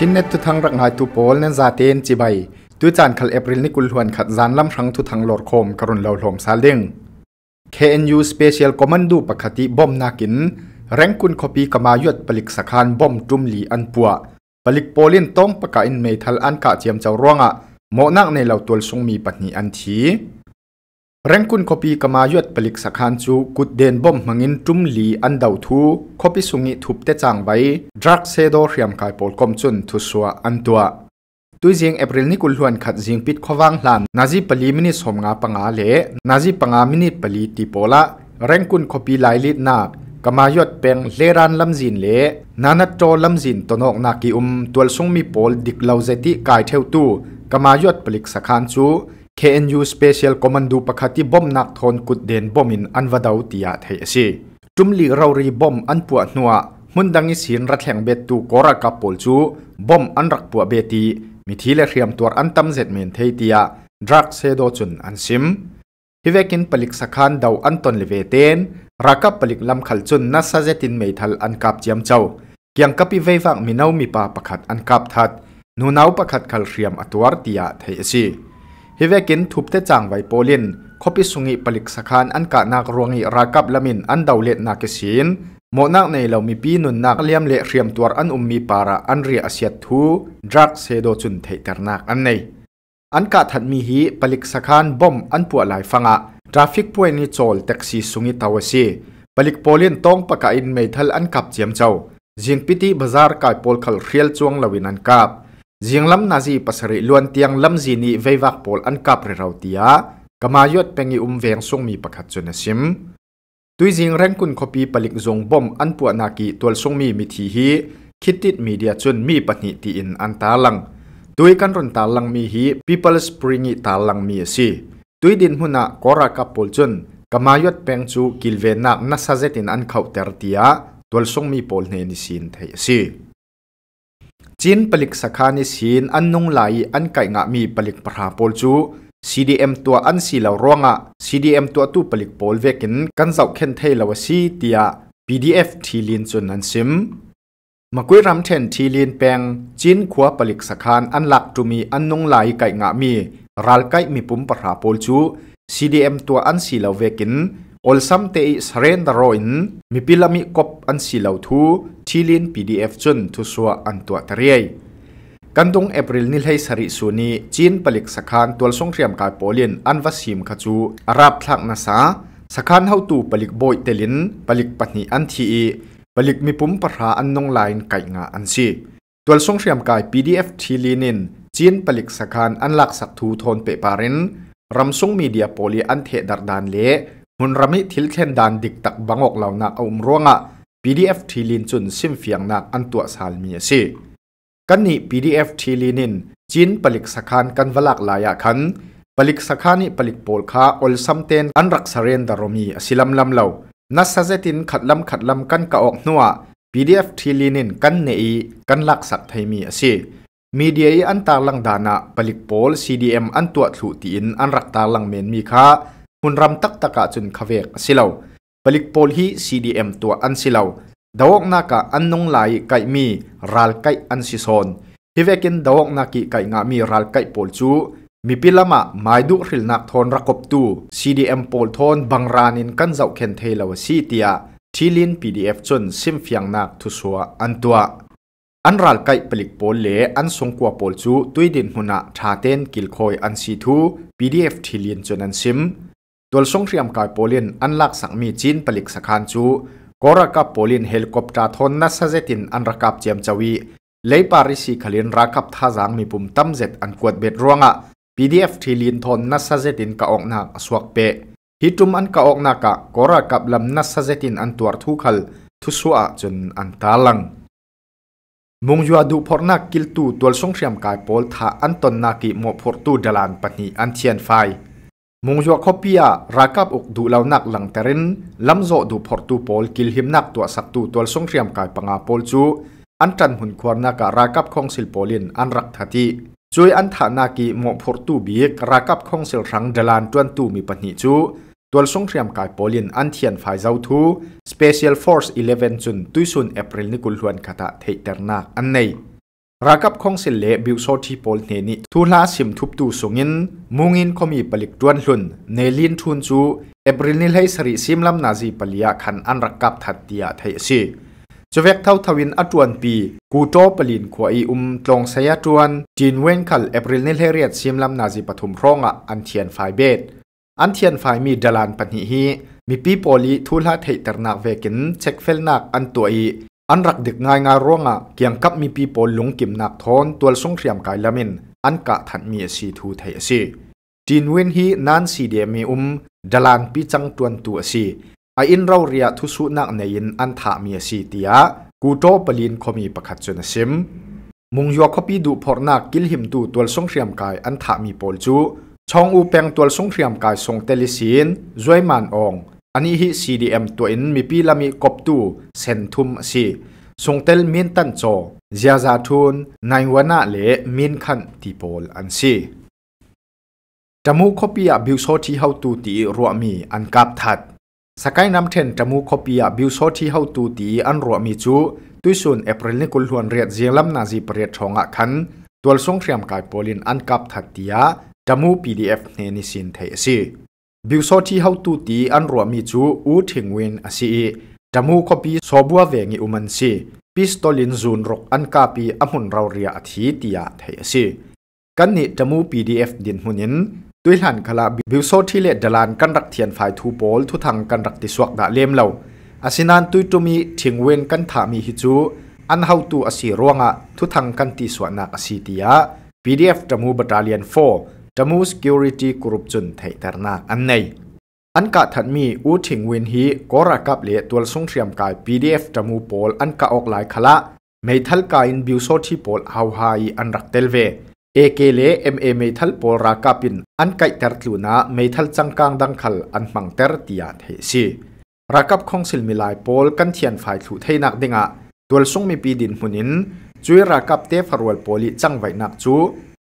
ชินเนตุทังรักหายทุโปลเนนซาเตนจีใบตวจานคัลเอปริลนิกุลหวนขัดจานลำครั้งทุทังหลอดคมกรุณเหลาหลมซาเด้ง KNU Special Commando ปกติบอมนากิน แรงคุณคอปีกมายุดปลิกสักานบอมจุมลีอันปัวปลิกโปลินต้องประกาศนเมทัลอันกะเจียมเจ้าร่วงอะโมนักในเหล่าตัวทรงมีปัญญาอันที Rengkun kopi kamayuat pelik sakhan chu kut den bom mangin tum li an dau thu kopi sungi thup te chang bai drug se do hriam kai pol kom chun thu suwa an tua tu jing april ni kul huan khat jing pit khowang hlan nazi pali mini somnga panga le nazi panga mini pali ti pola rengkun kopi lai lit na kamayot peng leran lamjin le nanat to lamjin tonok na ki um tual sung mi pol dik lau zeti kai theu tu kamayot pelik sakhan chu KNU Special Commando ประคติบอมนักทนกุดเดนบอมินอันวัดเอาตียาเทียซีจุมลีเรารีบอมอันปวดหนัวมุนดังนิสินรัฐแห่งเบตูกรากับปลจู บอมอันรักปวดเบตี มีทีและเรียมตัวอันตั้มเจ็ดเมนเทียตียดรักเซโดจุนอันซิมฮิเวกินปลิกสักขันดาวอันตนเลเวเตนรักกับปลิกลำขลจุนนัสเซตินเมทัลอันกับเจียมเจ้ายังกับพิเวฟังมีน้ำมีปาประคตดอันกับทัดนูน้าวประคตดขลเรียมอตัวตียาเทียซีฮิเวกินทุบเตจังไวโปลินคบิสุงิปลิกสักานอันกะนักรวงิรากับละมินอันดาวเลตนักศินหมอนักในเรามีปีนุนนักเลียมเละเรียมตัวอันอุมมีปาระอันเรียเสียทูดรักเซโดจุนเทตรนักอันในอันกะทัดมีฮีปลิกสักานบอมอันปวดไหลฟังอะทราฟิกป่วยนิจอลแท็กซี่สุงิตาวซีปลิกโปลินต้องประกาศอินเมทัลอันกับเจียมเจ้าจินพิธีบาซาร์กายโปลคัลเรียลจวงลวินันกับ Jiang lam nazi pasari luan tiang lam zini veivak pol an kap re rautia kamayot pengi umveng sung mi pakhat chuna sim tui jing reng kun kopi palik zong bom an pu na ki tol sung mi mi thi hi khitit media chun mi pahni ti in an ta lang tui kan ron ta lang mi hi people springi ta lang mi si tui din huna kora kap pol chun kamayot peng chu kilve nak na sajet in an khau ter tia tol sung mi pol ne ni sin thei si chin palik sakhani sin an nung lai an kai nga mi palik pra pol chu CDM tua an si lo ronga CDM tua tu palik pol vekin kan zau khen thei lo si tia PDF thilin chun an sim makui ram then thilin peng chin khua palik sakhan an lak tu mi an nung lai kai nga mi ral kai mi pum pra pol chu CDM tua an si lo vekin อลซัมเตอิสเรนดารอินมีพิลามิคบอันสิลาวทูทิลินพีดีเอฟจุนทุสวอันตัวเรียกันตุงเอพริลนิลเฮสริสุนีจีนผลิตสกานตัวส่งเรียมกายโปลินอันวัสิมคาจูอาราบทักนาซาสกานเฮาตูผลิตบอยเตลินผลิตปัญญอันทีผลิตมีปุ่มปะหาอันนงไลน์ไก่งาอันซีตัวส่งเรียมกายพีดีเอฟทิลินินจีนผลิตสกานอันหลักสักทูทอนเปปารินรำส่งมีเดียโปลีอันเทดดัร์ดานเลมุนรามิทิลเคนดานดิกตักบังอกเหล่านักอมร่วงอ่ะ PDF ทีลินจุนซิมเฟียงนักอันตัวสารมีสิกันนี่ PDF ทีลินินจีนปลิกสักานกันวลักลายขันปลิกสักานิปลิกโปลคาอลซัมเตนอันรักษาเรนดารมีสิลำลำเหล่านัสเซตินขัดลำขัดลำกันกะออกนัว PDF ทีลินินกันเน่ีกันลักสักไทยมีสิมีเดียอันตาลังดานะปลิกโปล CDM อันตัวถุตินอันรักตาลังเมนมีคา hunram tak taka ah chun khawek silau, balik pol hi CDM tua an silau, dawok na ka annung lai kai mi ral kai an si son hivekin dawok na ki kai nga mi ral kai pol chu mi pilama mai du ril nak thon rakop tu CDM pol thon bangranin kan zau khen thei lo si tia thilin PDF chun sim fiang nak thu suwa an tua an ral kai pelik pol le an song kwa pol chu tuidin huna tha ten kil khoi an si thu PDF thilin chun an sim ตัวสงครามกายโปลินอันลักสังมีจีนปลิกสักันจูกอรักับโปลินเฮลิคอปเตอร์ทนนัสเซตินอันรักับเจียมจวีเลยปาริสีขลินรักับท่าจางมีปุ่มตั้มเจตอันกวดเบ็ดร่วงอ่ะ PDF ทีลินทนนัสเซตินกะออกหนักสวกเปะฮิตุมอันกะออกหนักะกอรักับลำนัสเซตินอันตัวทุกขลทุสวะจนอันตาลังมุงยัวดูพอนักกิลตูตัวสงครามกายโปลท่าอันตนนากิโมพอร์ตูดลานปนีอันเทียนไฟมุงจวกคบียรักับอุกดูเล่านักหลังเตรินลำโซดูพอร์ตูโปลกิลหิมนักตัวสักตูตัวสงเรียมกายปังอาโปลจูอันจันหุ่นควรนักรักับของสิลโปลินอันรักทัติจวยอันฐานากีหมอพอร์ตูบีกรักับของสิลรังเดลานจวนตูมีปนิจูตัวสงเรียมกายโปลินอันเทียนฝ่ายเจ้าทู Special Force 11จุนตุยซุนเอปริลนิกุลหวนคาตาเทเตอร์นักอันในรักับคองสิเลบิวโซทีโปลเนนิทุลาสิมทุบตูสุงินมุงินคมีปลิกดวนลุนเนลินทุนจูเอบรินิลใสริซิมลำนาจีปลียขันอันรักับทัดเดียไทยซีจเวกเท่าทวินอตวนปี กูโตปลินขวอีอุมตรงสยาจวนจีนเวนคัลเอบรินิลใเรียดซิมลำนาจีปฐุมร่องอันเทียนไฟเบดอันเทียนไฟมีดลานปนิฮีมีปีโปลีทุลาไทยตรนักเวกินเช็คเฟลนักอันตัวอีอันรักเด็กง่ายง่ายร่วงอ่ะเกี่ยงกับมีปีโปลลงกิมนักทอนตัวส่งเรียมกายละมินอันกะทันมีสีทูไทยสีจีนเวนฮีนันสีเดียมีอุมดลานปีจังตวนตัวสีไออินเราเรียทุสุนักในอินอันถามีสีเตียกูโตปลีนคมีประคัตจนซิม มุงยอคปีดูพอนักกิลหิมตูตัวส่งเรียมกายอันถามีโปลจูช่องอูเปงตัวส่งเรียมกายส่งเตลิสินจวยมันองอันนี้ CDM ตัวอินมีปีละมีกบตูเซนทุมสีสงเตลมีนตันโจเจ้าจาทุนนายวนาเลมีนขันตีโพลอันสีจมูกคปียบิวโซที่เฮาตูตีรัวมีอันกับทัดสกายน้ำเทนจมูกคปียบิวโซที่เฮาตูตีอันรัวมีจูตุยส่วนเอปริลนี่กุลหวนเรียดเจียงลำนาจีเปรียดชองอะคันตัวสงเตรียมกายโพลินอันกับทัดเดียจมูพีดีเนนิสินเทสีบิวโซที่เฮาตูตีอันรัวมีจูอูถึงเวินอาศีจมูกบีสอบัวเวงิอุมันซีพิสตอลินซูนรกอันกาปีอมุนเราเรียอธิติยาเทซีกันนี่จมูพีดีเอฟดินหุนินด้วยหันคลาบิวโซที่เลดดลานกันรักเทียนฝ่ายทูโปลทุทังกันรักติสวกดาเลมเลาอาศินันตุยตุมีถึงเวนกันถามีฮิจูอันเฮาตูอาศีร่วงอะทุทังกันติสวกนักอาศีติยาเอฟจมูบัตาเลียนโฟจมูสกิวริตี้กรุปจุนไทยตรนักอันหนอันกะถัดมีอูถิงเวนฮีกอรักับเละตัวสงเรียมกาย PDF จมูปอลอันกะออกหลายขละเมทัลกายนบิวโซที่ปอลฮาวไฮอันรักเตลเว เอเกเลเอ็มเอเมทัลปอลรากับปิน อันไก่เตอร์ตูนาเมทัลจังกางดังขลอันมังเตอร์ตียาเทซีรากับขงสิลมิลายปอลกันเทียนฝ่ายถูเทนักดิงะตัวสงมีปีดินหุนินจุยรากับเตฟรวลปอลิจังไวนักจู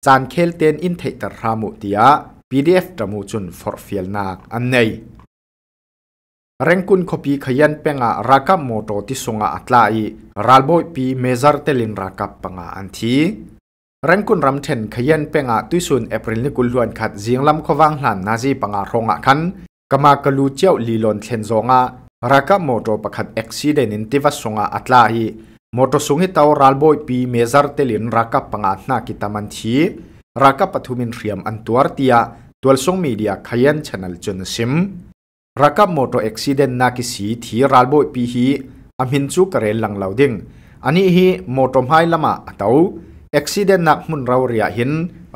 จานเคลเตนอินเทตรามุติยา PDF ตมูจุนฟอร์ฟิลนักอันเนยเร่งคุณคบีขยันเป็งอารักับโมโติสุงอาอัตลายรัลบอยปีเมซาร์เตลินรักับปังอาอันทีเร่งคุณรำเทนขยันเป็งอาตุยสุนเอปริลนิกุลลวนขัดเสียงลำควังหลานนาซีปังอารงอาคันกมากลูเจียวลีลอนเทนซงอารักับโมโตประคัดเอ็กซิเดนินติวัสุงอาอัตลายมอตสุงหิตาวรัลบอยปีเมซาร์เตลินรักกับปังอาตนากิตามันทีรักกับปฐุมินเรียมอันตัวร์ติยาตัวส่งมีเดียขยันชแนลจนซิมรักกับมอตอเอ็กซิเดนนาคิสีที่รัลบอยปีฮีอามินจูกเรนลังเลาวดิงอันนี้ฮีมอเตอรมไฮลามาตาวเอ็กซิเดนนักมุนราวเรียหิน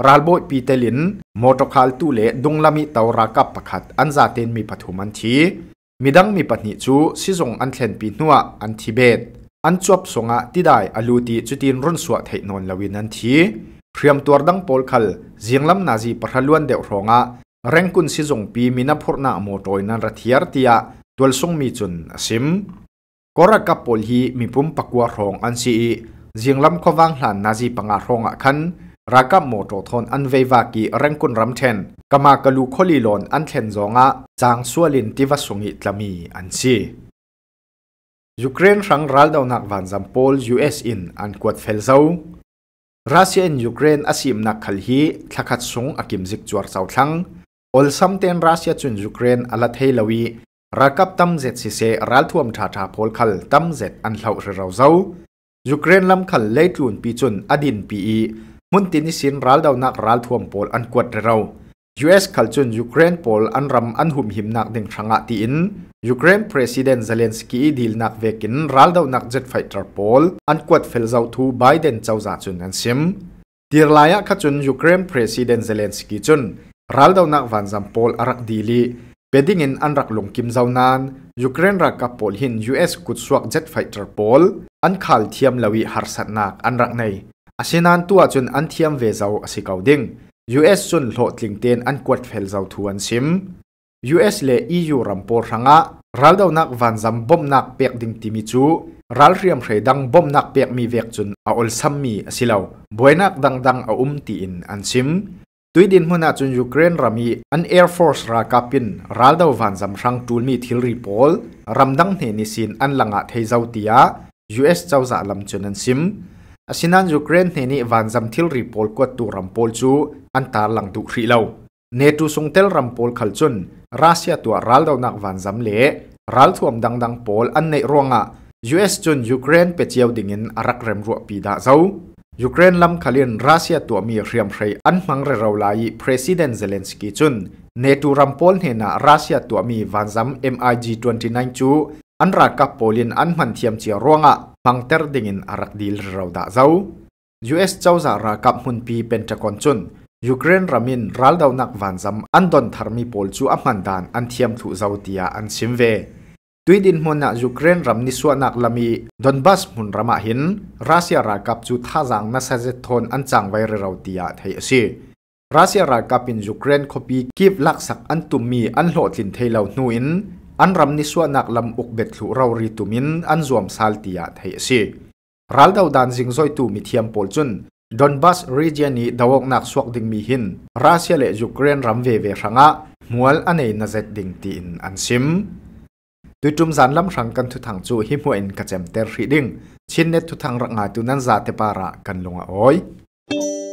รัลบอยปีเตลินมอเตอร์คาลตูเลดุงลามิตาวรักกับปักหัดอันซาเตนมีปฐุมันทีมิดังมีปัญหาชูซิซงอันเซนปีนัวอันทิเบตอันจวบสงะที่ได้อลูตีจุดินรุ่นสวดเทนนลวินันทีเรียมตัวดังโปลคัลเสียงลำนาจีประลวนเดี่ยวรองะเร่งกุนซิจงปีมินาพุรนาโมโตยนันรัตยาร์ติยาตัวสงมีจุนซิมกรักกับโลฮีมีปุ่มปักวัวรองอันซีเสียงลำขวางหลานนาจีปังอารงะคันรักกับโมโตทอนอันเววากีเร่งกุนรำเทนกมากลูโคลีลอนอันเทนจงะจางสัวลินติวสงิตลามีอันซี Ukraine rang ral daw nak van zampol US in an kwat fel zau. Russia in Ukraine asim nak khal hi thakat sung akim zik chuar chau thlang. Ol samten Russia chun Ukraine ala thei lawi rakap tam zet si se ral thuam tha tha pol khal tam zet an hlau re rau zau. Ukraine lam khal leitlun pi chun adin pi i mun tinisin ral daw nak ral thuam pol an kwat re rau. US khalchun Ukraine pol hum anhum himnak ding thanga ti in Ukraine President Zelensky dil nak vekin raldaw nak jet fighter pol ankwat felzaw thu Biden chawza chun an sim tirlaya khachun Ukraine President Zelensky chun raldaw nak wanzam pol arak dili bedingin Kim lungkim zawnan Ukraine ra ka pol hin US kutsuak jet fighter pol an khal thiam lawi harsat nak anrak nei asinan tua chun an thiam ve zaw Asikau ding US chun hlo tlingten an kwat fel zau thuan sim US le EU rampor ranga ral dau nak van zam bom nak pek ding timi chu ral riam hre dang bom nak pek mi vek chun a ol sam mi asilau boinak dang dang a um ti in an sim tuidin huna chun Ukraine rami an Air Force ra kapin ral dau van zam rang tul mi thil ri pol ramdang hne ni sin an langa thei zau tia US chau za lam chun an sim asinan Ukraine hne ni van zam thil ri pol kwat tu ram pol chu an tar lang du hri lo tel sungtel pol khal chun russia tua ral do nak van zam le ral thuam dang dang pol an nei ronga us chun ukraine pe chiao dingin arak rem ruwa pi da zau ukraine lam khalin russia tua mi hriam hrei an mang re ro lai president zelensky chun netu pol hne na russia tua mi van zam mig 29 chu an ra ka polin an man thiam chia ronga ding dingin arak dil ro da zau us chawza ra kap hun pi pentagon chun ยูเครนรัมินรัลดาวนักวันซัมอันดอนทาร์มิโพลจูอัมันดานอันเทียมถูเจ้าตียอันซิมเวตุยดินมุนนกยูเครนรัมนิสวนักลามีดอนบัสมุนรามาหิน รัสเซียรากับจูท่าจังนัสเซทอนอันจังไวเรเราตอาไทยซีรัสเซียรากับเป็นยูเครนคบีกีบลักสักอันตุมีอันโหลดินเทลาวนูอิน อันรัมนิสวนักลำอุกเบ็ดลุเราริตุมินอันรวมซาลตอาไทยซีรัลดาวดานจิงซอยตูมิเทียมโพลจุนดอนบัสรีเจียนีดาวกนักสวกดิงมีหินรัสเซียและยูเครนรำเวเวรังะมัวลอันเนนเจตดิงตีนอันซิมตุจุมสันลำรังกันทุทังจู่ฮิมวินกัะเจมเตอร์ฮิดิงชินเนตทุทังรักงาตุนันซาเตปาระกันลงอ้อย